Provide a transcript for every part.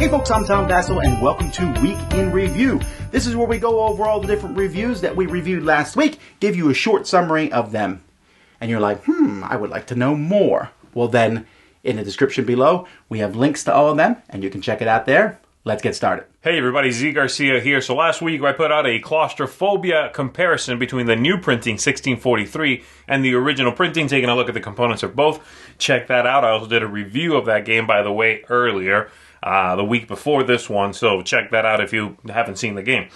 Hey folks, I'm Tom Dassel and welcome to Week in Review. This is where we go over all the different reviews that we reviewed last week, give you a short summary of them. And you're like, hmm, I would like to know more. Well then, in the description below, we have links to all of them and you can check it out there. Let's get started. Hey everybody, Z Garcia here. So last week I put out a claustrophobia comparison between the new printing 1643 and the original printing, taking a look at the components of both. Check that out. I also did a review of that game, by the way, earlier uh, the week before this one, so check that out if you haven't seen the game.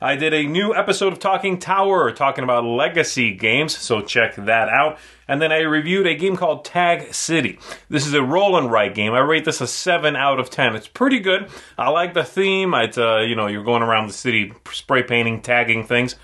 I did a new episode of Talking Tower talking about legacy games, so check that out. And then I reviewed a game called Tag City. This is a roll and write game. I rate this a 7 out of 10. It's pretty good. I like the theme. It's, uh, you know, you're going around the city spray painting, tagging things.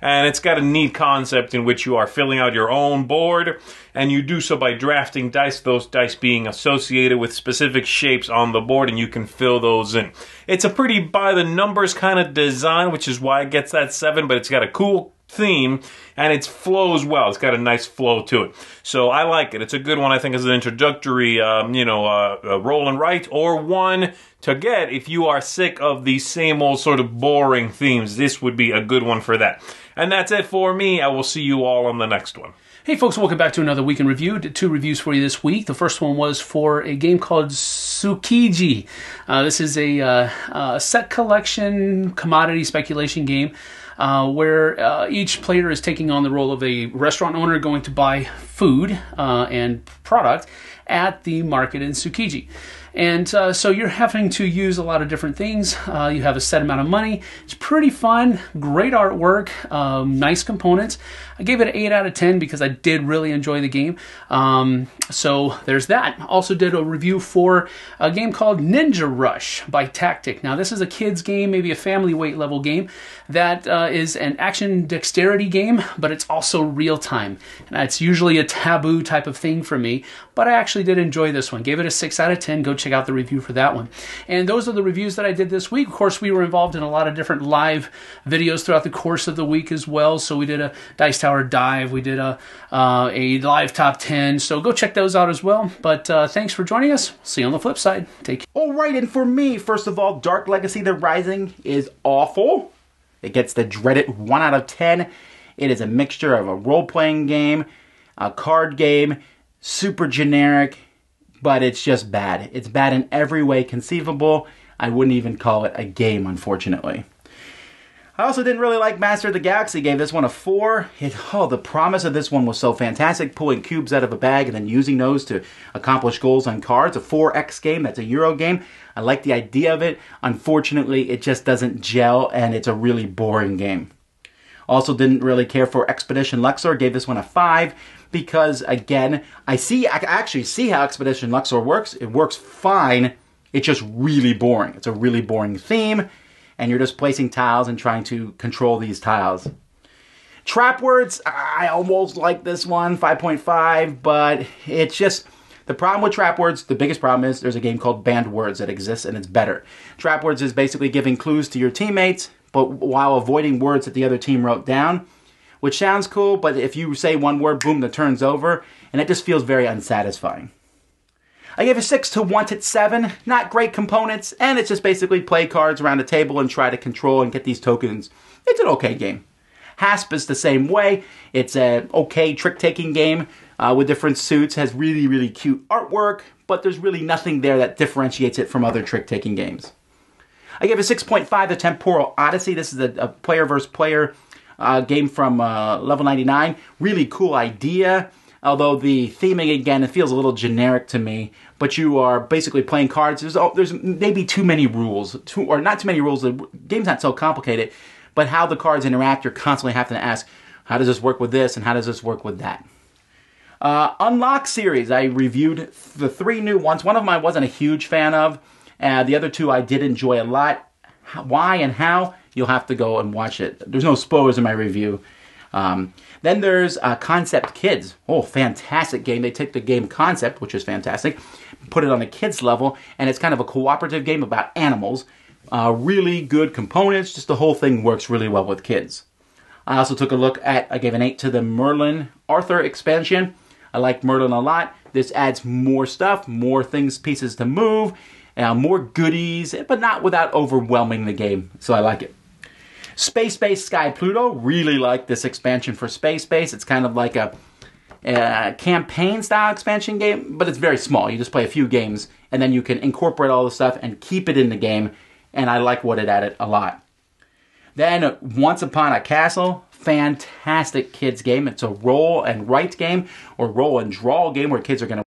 And it's got a neat concept in which you are filling out your own board, and you do so by drafting dice, those dice being associated with specific shapes on the board, and you can fill those in. It's a pretty by the numbers kind of design, which is why it gets that 7, but it's got a cool theme and it flows well. It's got a nice flow to it. So I like it. It's a good one, I think, as an introductory, um, you know, uh, uh, roll and write or one to get if you are sick of the same old sort of boring themes. This would be a good one for that. And that's it for me. I will see you all on the next one. Hey, folks, welcome back to another Week in Review. Two reviews for you this week. The first one was for a game called Tsukiji. Uh, this is a, a uh, uh, set collection commodity speculation game uh, where uh, each player is taking on the role of a restaurant owner going to buy food uh, and product at the market in Tsukiji. And uh, so you're having to use a lot of different things. Uh, you have a set amount of money. It's pretty fun, great artwork, um, nice components. I gave it an 8 out of 10 because I did really enjoy the game. Um, so there's that. Also did a review for a game called Ninja Rush by Tactic. Now this is a kid's game, maybe a family weight level game, that uh, is an action dexterity game, but it's also real time. And it's usually a taboo type of thing for me, but I actually actually did enjoy this one. Gave it a 6 out of 10. Go check out the review for that one. And those are the reviews that I did this week. Of course, we were involved in a lot of different live videos throughout the course of the week as well. So we did a Dice Tower Dive. We did a, uh, a live top 10. So go check those out as well. But uh, thanks for joining us. See you on the flip side. Take care. All right. And for me, first of all, Dark Legacy The Rising is awful. It gets the dreaded 1 out of 10. It is a mixture of a role playing game, a card game, super generic, but it's just bad. It's bad in every way conceivable. I wouldn't even call it a game, unfortunately. I also didn't really like Master of the Galaxy. Gave this one a four. It, oh, the promise of this one was so fantastic. Pulling cubes out of a bag and then using those to accomplish goals on cards. A 4X game. That's a Euro game. I like the idea of it. Unfortunately, it just doesn't gel and it's a really boring game. Also didn't really care for Expedition Luxor. Gave this one a five because again, I see, I actually see how Expedition Luxor works. It works fine. It's just really boring. It's a really boring theme, and you're just placing tiles and trying to control these tiles. Trap words, I almost like this one, 5.5, but it's just the problem with trap words, the biggest problem is there's a game called Band Words that exists and it's better. Trap words is basically giving clues to your teammates, but while avoiding words that the other team wrote down, which sounds cool, but if you say one word, boom, the turn's over, and it just feels very unsatisfying. I gave a 6 to Wanted 7, not great components, and it's just basically play cards around a table and try to control and get these tokens. It's an okay game. Hasp is the same way. It's an okay trick-taking game uh, with different suits, has really, really cute artwork, but there's really nothing there that differentiates it from other trick-taking games. I gave a 6.5 to Temporal Odyssey. This is a, a player versus player uh, game from uh, Level 99. Really cool idea, although the theming, again, it feels a little generic to me. But you are basically playing cards. There's, oh, there's maybe too many rules, too, or not too many rules. The game's not so complicated, but how the cards interact, you're constantly having to ask, how does this work with this, and how does this work with that? Uh, Unlock series. I reviewed the three new ones. One of them I wasn't a huge fan of. Uh, the other two I did enjoy a lot. why and how? You'll have to go and watch it. There's no spoilers in my review. Um, then there's uh, Concept Kids. Oh, fantastic game. They take the game concept, which is fantastic, put it on a kids level, and it's kind of a cooperative game about animals. Uh, really good components, just the whole thing works really well with kids. I also took a look at, I gave an 8 to the Merlin Arthur expansion. I like Merlin a lot. This adds more stuff, more things, pieces to move, uh, more goodies, but not without overwhelming the game, so I like it. Space Base Sky Pluto, really like this expansion for Space Base. It's kind of like a, a campaign style expansion game, but it's very small. You just play a few games and then you can incorporate all the stuff and keep it in the game, and I like what it added a lot. Then Once Upon a Castle, fantastic kids game. It's a roll and write game or roll and draw game where kids are going to